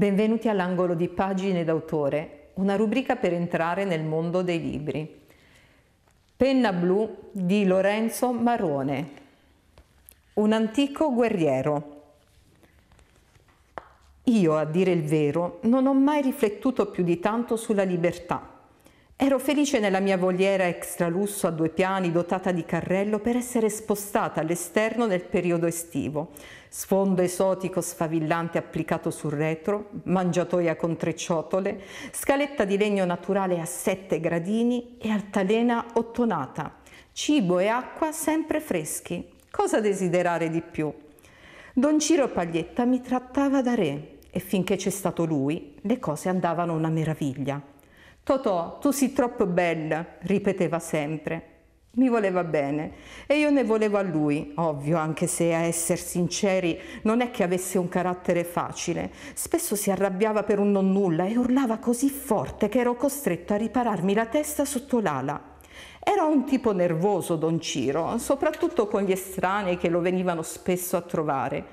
Benvenuti all'angolo di Pagine d'autore, una rubrica per entrare nel mondo dei libri. Penna blu di Lorenzo Marone. Un antico guerriero. Io, a dire il vero, non ho mai riflettuto più di tanto sulla libertà Ero felice nella mia voliera extra lusso a due piani dotata di carrello per essere spostata all'esterno nel periodo estivo. Sfondo esotico sfavillante applicato sul retro, mangiatoia con tre ciotole, scaletta di legno naturale a sette gradini e altalena ottonata. Cibo e acqua sempre freschi. Cosa desiderare di più? Don Ciro Paglietta mi trattava da re e finché c'è stato lui le cose andavano una meraviglia. Totò, tu sei troppo bella, ripeteva sempre. Mi voleva bene e io ne volevo a lui, ovvio, anche se a essere sinceri non è che avesse un carattere facile. Spesso si arrabbiava per un non nulla e urlava così forte che ero costretto a ripararmi la testa sotto l'ala. Era un tipo nervoso Don Ciro, soprattutto con gli estranei che lo venivano spesso a trovare.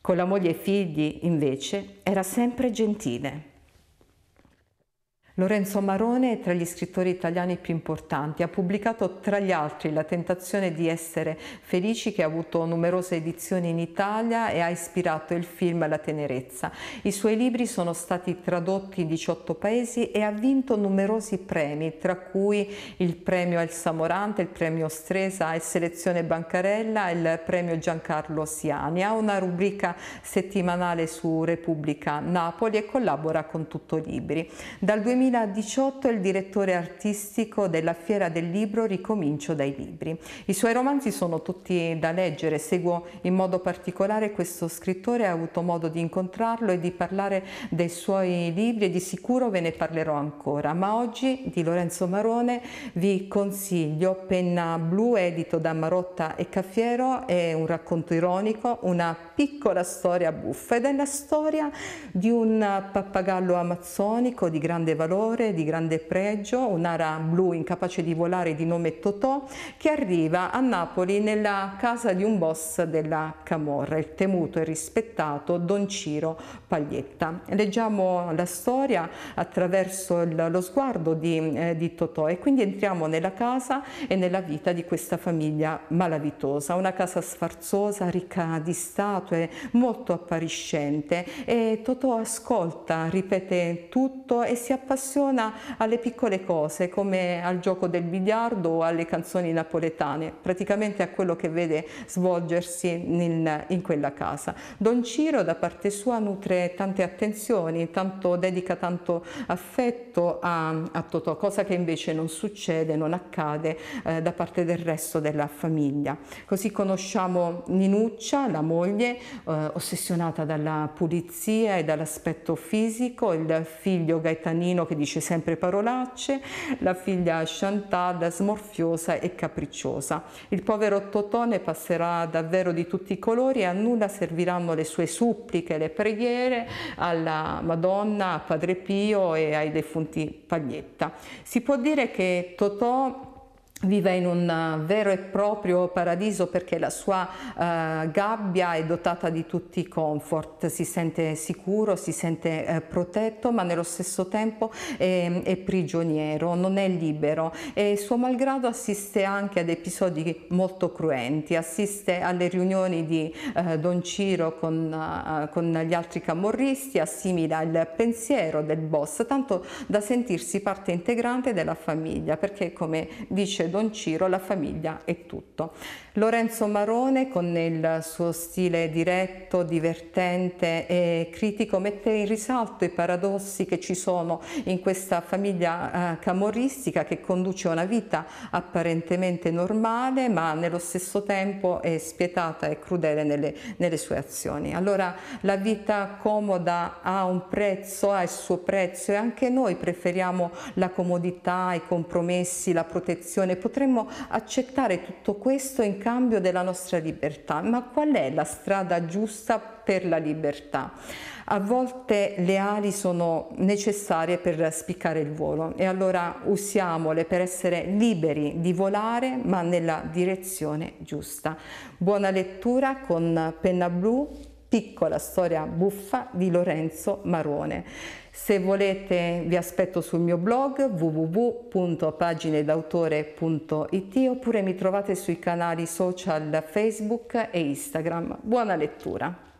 Con la moglie e i figli, invece, era sempre gentile. Lorenzo Marone è tra gli scrittori italiani più importanti, ha pubblicato tra gli altri La tentazione di essere felici che ha avuto numerose edizioni in Italia e ha ispirato il film La tenerezza. I suoi libri sono stati tradotti in 18 paesi e ha vinto numerosi premi, tra cui il premio Elsa Morante, il premio Stresa e Selezione Bancarella, il premio Giancarlo Siani. Ha una rubrica settimanale su Repubblica Napoli e collabora con Tutto Libri. Dal 2000 2018 è il direttore artistico della Fiera del Libro Ricomincio dai Libri. I suoi romanzi sono tutti da leggere, seguo in modo particolare questo scrittore, ho avuto modo di incontrarlo e di parlare dei suoi libri e di sicuro ve ne parlerò ancora, ma oggi di Lorenzo Marone vi consiglio Penna Blu, edito da Marotta e Caffiero, è un racconto ironico, una piccola storia buffa ed è la storia di un pappagallo amazzonico di grande valore valore, di grande pregio, un'ara blu incapace di volare di nome Totò che arriva a Napoli nella casa di un boss della Camorra, il temuto e rispettato Don Ciro Paglietta. Leggiamo la storia attraverso il, lo sguardo di, eh, di Totò e quindi entriamo nella casa e nella vita di questa famiglia malavitosa, una casa sfarzosa, ricca di statue, molto appariscente e Totò ascolta, ripete tutto e si appassiona appassiona alle piccole cose, come al gioco del biliardo o alle canzoni napoletane, praticamente a quello che vede svolgersi in, in quella casa. Don Ciro da parte sua nutre tante attenzioni, tanto, dedica tanto affetto a, a, Totò, cosa che invece non succede, non accade eh, da parte del resto della famiglia. Così conosciamo Ninuccia, la moglie, eh, ossessionata dalla pulizia e dall'aspetto fisico, il figlio Gaetanino che che dice sempre parolacce, la figlia sciantata, smorfiosa e capricciosa. Il povero Totone passerà davvero di tutti i colori e a nulla serviranno le sue suppliche, le preghiere alla Madonna, a Padre Pio e ai defunti Paglietta. Si può dire che Totò vive in un eh, vero e proprio paradiso perché la sua eh, gabbia è dotata di tutti i comfort, si sente sicuro, si sente eh, protetto ma nello stesso tempo è, è, prigioniero, non è libero e suo malgrado assiste anche ad episodi molto cruenti, assiste alle riunioni di eh, Don Ciro con, eh, con gli altri camorristi, assimila il pensiero del boss, tanto da sentirsi parte integrante della famiglia perché come dice Don Don Ciro, la famiglia e tutto. Lorenzo Marone con il suo stile diretto, divertente e critico mette in risalto i paradossi che ci sono in questa famiglia eh, camoristica che conduce una vita apparentemente normale ma nello stesso tempo è spietata e crudele nelle, nelle sue azioni. Allora la vita comoda ha un prezzo, ha il suo prezzo e anche noi preferiamo la comodità, i compromessi, la protezione potremmo accettare tutto questo in cambio della nostra libertà, ma qual è la strada giusta per la libertà? A volte le ali sono necessarie per spiccare il volo e allora usiamole per essere liberi di volare ma nella direzione giusta. Buona lettura con penna blu piccola storia buffa di Lorenzo Marone. Se volete vi aspetto sul mio blog www.paginedautore.it oppure mi trovate sui canali social Facebook e Instagram. Buona lettura!